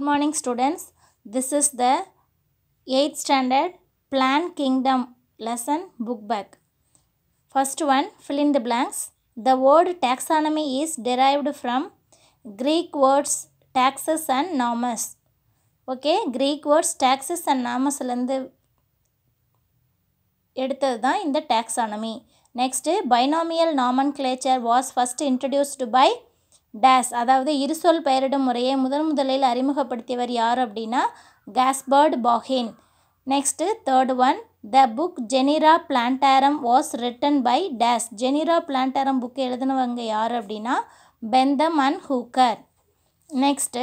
Good morning students. This is the 8th standard Plant Kingdom lesson book bag. First one fill in the blanks. The word taxonomy is derived from Greek words taxes and nomos. Greek words words and and நாமஸ்லேருந்து எடுத்தது தான் இந்த taxonomy next binomial nomenclature was first dash அதாவது இருசொல் பெயரிடும் முறையை முதன் முதலில் அறிமுகப்படுத்தியவர் யார் அப்படின்னா Gaspard Bauhin next third one the book Genera Plantarum was written by dash Genera Plantarum book எழுதினவங்க யார் அப்படின்னா Bentham and Hooker next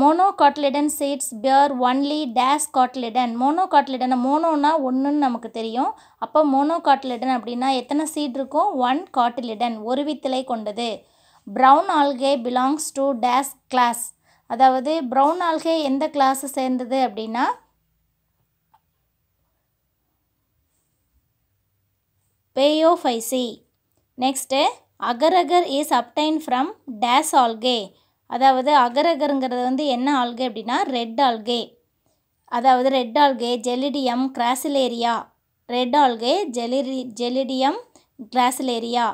monocotyledon seeds bear only dash cotyledon monocotyledon மோனோனா ஒன்றுன்னு நமக்கு தெரியும் அப்போ மோனோகாட்லிடன் அப்படின்னா எத்தனை சீட் இருக்கும் ஒன் காட்லிடன் ஒரு வித்திலை கொண்டது brown algae belongs to dash class அதாவது ப்ரௌன் ஆல்கே எந்த கிளாஸை சேர்ந்தது அப்படின்னா Phaeophyceae next agar agar is obtained from dash algae அதாவது அகரகருங்கிறது வந்து என்ன ஆல்கே அப்படின்னா ரெட் ஆல்கே அதாவது red algae Gelidium Gracilaria red algae ஜெலிரி Gelidium Gracilaria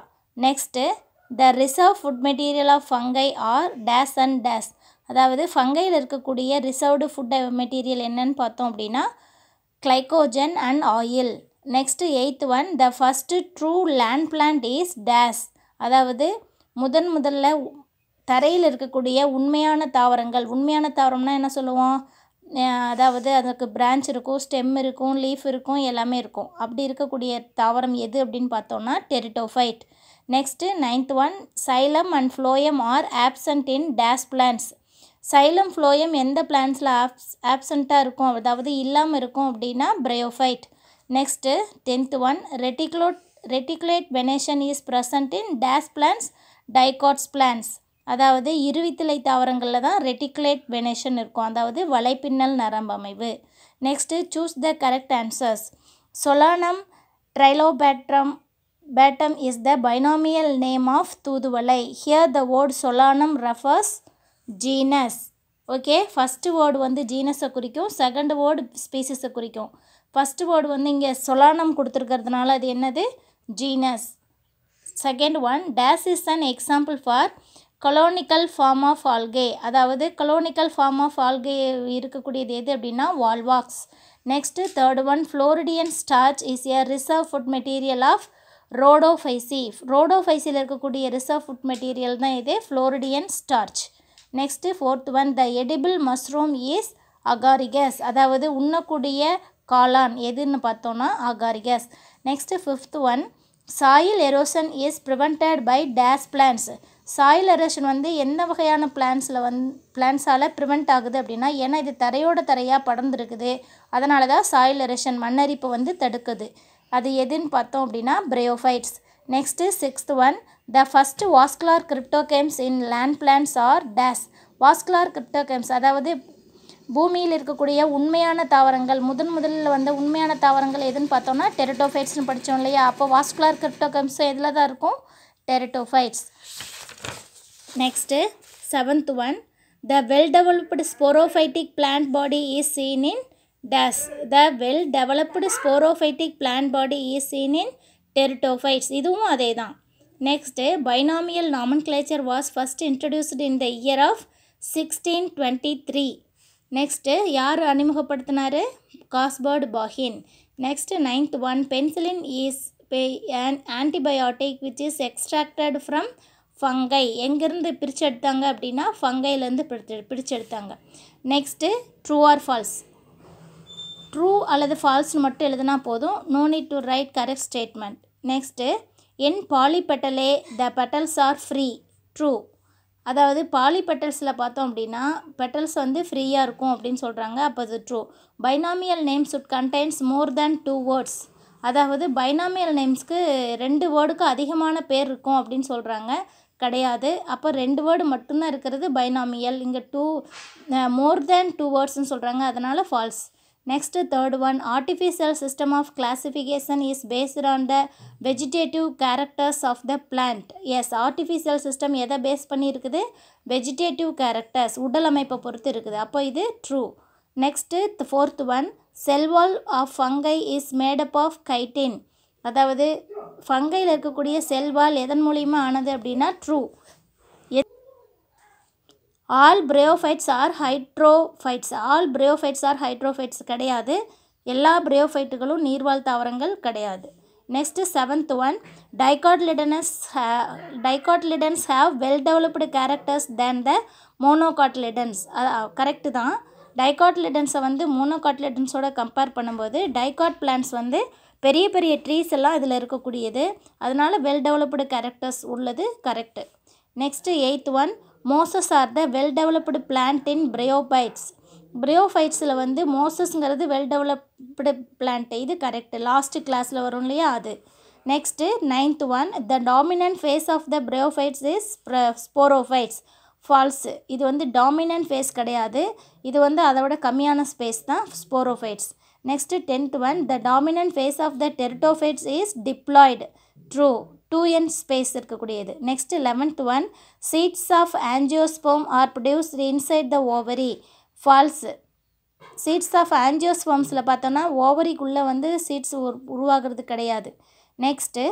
next the reserve food material of fungi are dash and dash அதாவது ஃபங்கையில் இருக்கக்கூடிய ரிசர்வ்டு ஃபுட் மெட்டீரியல் என்னன்னு பார்த்தோம் அப்படின்னா glycogen and oil next eighth one the first true land plant is dash அதாவது முதன் முதல்ல தரையில் இருக்கக்கூடிய உண்மையான தாவரங்கள் உண்மையான தாவரம்னா என்ன சொல்லுவோம் அதாவது அதுக்கு பிரான்ச் இருக்கும் ஸ்டெம் இருக்கும் லீஃப் இருக்கும் எல்லாமே இருக்கும் அப்படி இருக்கக்கூடிய தாவரம் எது அப்படின்னு பார்த்தோம்னா pteridophyte next ninth one xylem and phloem are absent in dash plants xylem phloem எந்த பிளான்ஸில் ஆப்ஸ் ஆப்சண்ட்டாக இருக்கும் அதாவது இல்லாமல் இருக்கும் அப்படின்னா bryophyte next tenth one reticulate reticulate venation is present in dash plants dicots plants அதாவது இருவித்திலை தாவரங்களில் தான் ரெட்டிகுலேட் வெனேஷன் இருக்கும் அதாவது வலைப்பின்னல் நரம்பமைவு next choose the correct answers Solanum trilobatum is the binomial name of தூதுவளை here the word Solanum ரஃபர்ஸ் genus okay first word வந்து ஜீனஸை குறிக்கும் செகண்ட் வேர்டு ஸ்பீசிஸை குறிக்கும் ஃபஸ்ட்டு வேர்டு வந்து இங்கே சொலானம் கொடுத்துருக்கிறதுனால அது என்னது genus second one dash is an example for colonial form of algae அதாவது கொலோனிக்கல் ஃபார்ம் ஆஃப் ஆல்கே இருக்கக்கூடியது எது அப்படின்னா Volvox next third one Floridean starch is a reserve food material of Rhodophyceae ரோடோஃபைசியில் இருக்கக்கூடிய ரிசர்வ் ஃபுட் மெட்டீரியல் தான் இது Floridean starch next fourth one the edible mushroom is Agaricus அதாவது உண்ணக்கூடிய காளான் எதுன்னு பார்த்தோன்னா Agaricus next fifth one soil erosion is prevented by dash plans soil erosion வந்து எந்த வகையான பிளான்ஸில் வந் பிளான்ஸால் ப்ரிவெண்ட் ஆகுது அப்படின்னா ஏன்னா இது தரையோட தரையாக படர்ந்துருக்குது அதனால தான் சாயில் எரோஷன் மண்ணரிப்பு வந்து தடுக்குது அது எதுன்னு பார்த்தோம் அப்படின்னா bryophytes next sixth one the first vascular cryptogams in land plants are dash vascular cryptogams அதாவது பூமியில் இருக்கக்கூடிய உண்மையான தாவரங்கள் முதன் முதலில் வந்த உண்மையான தாவரங்கள் எதுன்னு பார்த்தோம்னா டெரட்டோஃபைட்ஸ்னு படித்தோம் இல்லையா அப்போ வாஸ்குலார் கிரிப்டோகேம்ஸ் எதில் தான் இருக்கும் pteridophytes next seventh one the well developed sporophytic plant body is seen in dash the well developed sporophytic plant body is in in pteridophytes இதுவும் அதே தான் next binomial nomenclature was first introduced in the year of sixteen twenty three next யார் அறிமுகப்படுத்தினார் Gaspard Bauhin next ninth one penicillin is and antibiotic which is extracted from fungi எங்கேருந்து எடுத்தாங்க அப்படின்னா ஃபங்கையிலேருந்து பிரித்து எடுத்தாங்க next true R false true அல்லது ஃபால்ஸ்னு மட்டும் எழுதுனா போதும் no need to write correct statement next in polypetalae the petals are free true அதாவது பாலி பெட்டல்ஸில் பார்த்தோம் அப்படின்னா பெட்டல்ஸ் வந்து ஃப்ரீயாக இருக்கும் அப்படின்னு சொல்கிறாங்க அப்போ அது true binomial names would contains more than two words அதாவது பைனாமியல் நேம்ஸ்க்கு ரெண்டு வேர்டுக்கு அதிகமான பேர் இருக்கும் அப்படின்னு சொல்கிறாங்க கிடையாது அப்போ ரெண்டு வேர்டு மட்டும்தான் இருக்கிறது பைனாமியல் இங்கே டூ மோர் தேன் டூ வேர்ட்ஸ்னு சொல்கிறாங்க அதனால் false next third one artificial system of classification is based on the vegetative characters of the plants artificial system எதை பேஸ் பண்ணியிருக்குது வெஜிடேட்டிவ் கேரக்டர்ஸ் உடல் அமைப்பை பொறுத்து இருக்குது அப்போ இது true next fourth one cell wall of fungi is made up of chitin அதாவது ஃபங்கையில் இருக்கக்கூடிய செல்வால் எதன் மூலியமாக ஆனது அப்படின்னா true all bryophytes are hydrophytes all bryophytes are hydrophytes கிடையாது எல்லா பிரையோஃபைட்டுகளும் நீர்வாழ் தாவரங்கள் கிடையாது next seventh one dicotyledonous dicotyledons have well developed characters than the monocotyledons correct தான் டைகாட்லிடன்ஸை வந்து மோனோகாட்லிடன்ஸோட கம்பேர் பண்ணும்போது டைகாட் பிளான்ஸ் வந்து பெரிய பெரிய ட்ரீஸ் எல்லாம் இதில் இருக்கக்கூடியது அதனால் வெல் டெவலப்டு கேரக்டர்ஸ் உள்ளது correct next eighth one mosses are the well developed plant in bryophytes பிரையோஃபைட்ஸில் வந்து மோசஸ்ங்கிறது வெல் டெவலப்டு பிளான்ட் இது கரெக்டு லாஸ்ட்டு கிளாஸில் வரும் இல்லையா அது next ninth one the dominant phase of the bryophytes is sporophytes false இது வந்து டாமினன்ட் ஃபேஸ் கிடையாது இது வந்து அதை விட கம்மியான ஸ்பேஸ் தான் sporophytes next tenth one the dominant phase of the pteridophytes is diploid true two n space இருக்கக்கூடியது next eleventh one seeds of angiosperm are produced inside the ovary false seeds of ஆன்ஜியோஸ்போம்ஸில் பார்த்தோன்னா ஓவரிக்குள்ளே வந்து seeds உருவாகிறது கிடையாது next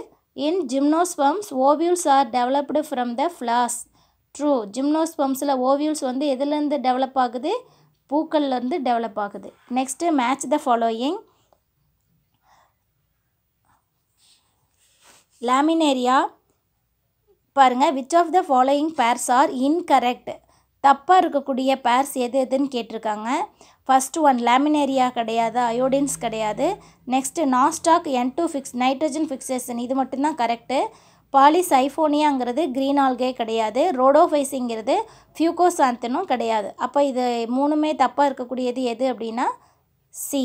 in gymnosperms ovules are developed from the flowers true ஜிம்னோஸ்பம்ஸில் ovules வந்து எதுலேருந்து டெவலப் ஆகுது பூக்கள்லேருந்து develop ஆகுது next match the following laminaria பாருங்கள் which of the following pairs are incorrect தப்பாக இருக்கக்கூடிய பேர்ஸ் எது எதுன்னு கேட்டிருக்காங்க ஃபஸ்ட்டு ஒன் லேமினேரியா கிடையாது அயோடின்ஸ் கிடையாது next nostoc n two fix nitrogen fixation இது மட்டும்தான் கரெக்டு பாலிசைஃபோனியாங்கிறது க்ரீன் ஆல்கே கிடையாது ரோடோஃபைஸிங்கிறது ஃபியூகோசாந்தனும் கிடையாது அப்போ இது மூணுமே தப்பாக இருக்கக்கூடியது எது அப்படின்னா சி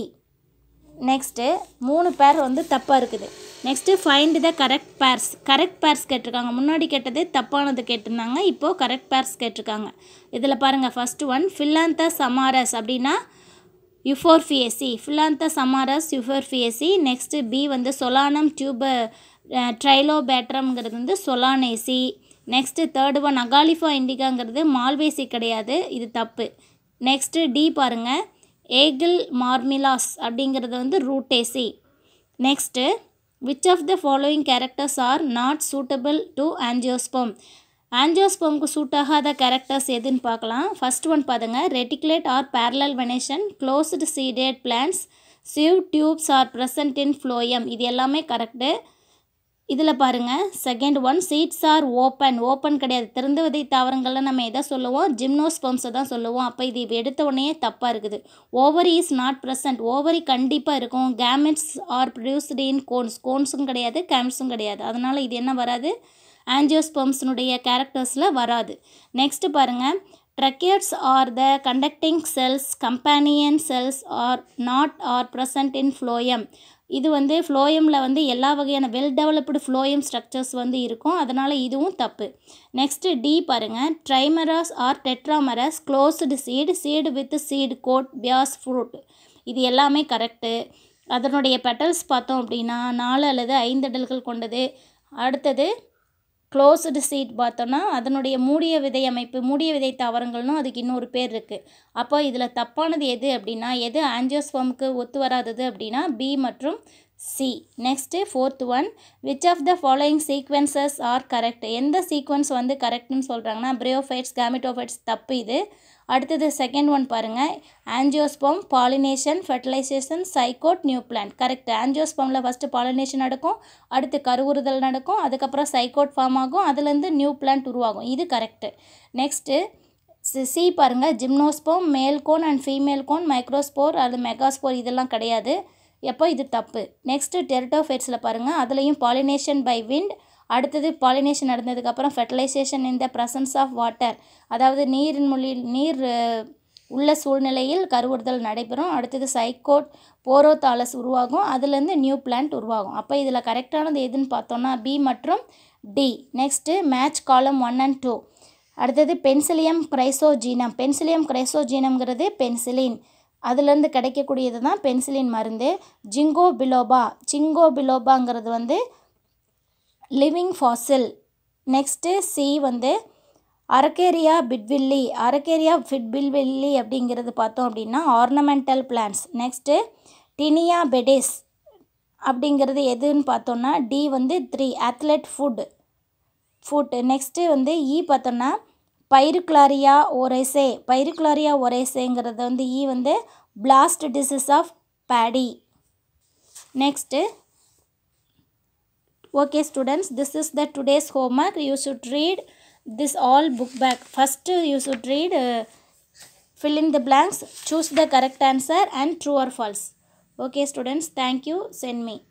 நெக்ஸ்ட்டு மூணு பேர் வந்து தப்பாக இருக்குது next find the correct pairs correct pairs கேட்டிருக்காங்க முன்னாடி கேட்டது தப்பானது கேட்டிருந்தாங்க இப்போது கரெக்ட் பேர்ஸ் கேட்டிருக்காங்க இதில் பாருங்கள் ஃபஸ்ட்டு ஒன் ஃபில்லாந்த சமாரஸ் அப்படின்னா யுஃபோர்ஃபியசி ஃபில்லாந்த சமாரஸ் யுஃபோர்ஃபியசி நெக்ஸ்ட்டு பி வந்து சொலானம் டியூப ட்ரைலோபேட்ரம்ங்கிறது வந்து Solanaceae next third one Acalypha இண்டிகாங்கிறது மால்வேசி கிடையாது இது தப்பு நெக்ஸ்ட்டு டி பாருங்கள் ஏகில் மார்மிலாஸ் அப்படிங்கிறது வந்து Rutaceae next which of the following characters are not suitable to angiosperm ஆஞ்சியோஸ்பம்க்கு சூட் ஆகாத கேரக்டர்ஸ் எதுன்னு பார்க்கலாம் ஃபஸ்ட் ஒன் பாருங்க reticulate or parallel venation closed seeded plants sieve tubes are present in phloem இது எல்லாமே கரெக்டு இதில் பாருங்கள் second one seeds are open open கிடையாது திறந்து விதை தாவரங்களில் நம்ம எதை சொல்லுவோம் ஜிம்னோஸ்பம்ஸை தான் சொல்லுவோம் அப்போ இது எடுத்த உடனே தப்பாக இருக்குது ovary is not present ovary கண்டிப்பாக இருக்கும் gametes are produced in cones கோன்ஸும் கிடையாது கேம்ஸும் கிடையாது அதனால் இது என்ன வராது ஆன்ஜியோஸ்பம்ஸினுடைய கேரக்டர்ஸில் வராது நெக்ஸ்ட்டு பாருங்கள் tracheids are the conducting cells companion cells are not are present in phloem இது வந்து ஃப்ளோயமில் வந்து எல்லா வகையான வெல் டெவலப்டு ஃப்ளோயம் ஸ்ட்ரக்சர்ஸ் வந்து இருக்கும் அதனால் இதுவும் தப்பு நெக்ஸ்ட்டு டி பாருங்கள் trimerous or tetramerous closed seed seed with seed coat bears fruit இது எல்லாமே கரெக்டு அதனுடைய பெட்டல்ஸ் பார்த்தோம் அப்படின்னா நாலு அல்லது ஐந்து அடல்கள் கொண்டது அடுத்தது க்ளோஸ்டு சீட் பார்த்தோன்னா அதனுடைய மூடிய விதை அமைப்பு மூடிய விதை தாவரங்கள்னும் அதுக்கு இன்னொரு பேர் இருக்குது அப்போ இதில் தப்பானது எது அப்படின்னா எது ஆன்ஜியோஸ்ஃபார்முக்கு ஒத்து வராதது அப்படின்னா பி மற்றும் C next fourth one which of the following sequences are correct எந்த sequence வந்து கரெக்ட்னு சொல்கிறாங்கன்னா bryophytes, gametophytes தப்பு இது அடுத்தது செகண்ட் ஒன் பாருங்கள் Angiosperm, pollination fertilization, zygote new plant. Correct. Angiospermல first பாலினேஷன் நடக்கும் அடுத்து கருவுறுதல் நடக்கும் அதுக்கப்புறம் சைக்கோட் ஃபார்ம் ஆகும் அதுலேருந்து நியூ plant உருவாகும் இது கரெக்டு நெக்ஸ்ட்டு சி பாருங்கள் gymnosperm male cone and female cone microspore, அல்து மெகாஸ்போர் இதெல்லாம் கிடையாது எப்போ இது தப்பு நெக்ஸ்ட்டு டெரிட்டோஃபேட்ஸில் பாருங்கள் அதுலேயும் பாலினேஷன் பை விண்ட் அடுத்தது பாலினேஷன் நடந்ததுக்கப்புறம் fertilization in the presence of water அதாவது நீரின் மொழி நீர் உள்ள சூழ்நிலையில் கருவுறுதல் நடைபெறும் அடுத்தது சைக்கோட் தாலஸ் உருவாகும் அதுலேருந்து நியூ பிளான்ட் உருவாகும் அப்போ இதில் கரெக்டானது எதுன்னு பார்த்தோன்னா பி மற்றும் D next match column one and two அடுத்தது பென்சிலியம் கிரைசோஜீனம் பென்சிலியம் கிரைசோஜீனம்ங்கிறது பென்சிலின் அதுலேருந்து கிடைக்கக்கூடியது தான் பென்சிலின் மருந்து ஜிங்கோ பிலோபா ஜிங்கோ பிலோபாங்கிறது வந்து லிவிங் ஃபாசில் நெக்ஸ்ட்டு சி வந்து அரக்கேரியா பிட்வில்லி அரக்கேரியா ஃபிட்பில்வில்லி அப்படிங்கிறது பார்த்தோம் அப்படின்னா ornamental plants next tinea pedis அப்படிங்கிறது எதுன்னு பார்த்தோன்னா டி வந்து three athlete foot foot next வந்து இ பார்த்தோன்னா பைருக்ளாரியா ஒரேசே பைருக்ளாரியா ஒரேசேங்கிறது வந்து இ வந்து blast disease of paddy. Next, okay students, this is the today's homework. You should read this all book back. First, you should read, uh, fill in the blanks, choose the correct answer and true or false. Okay students, thank you. Send me.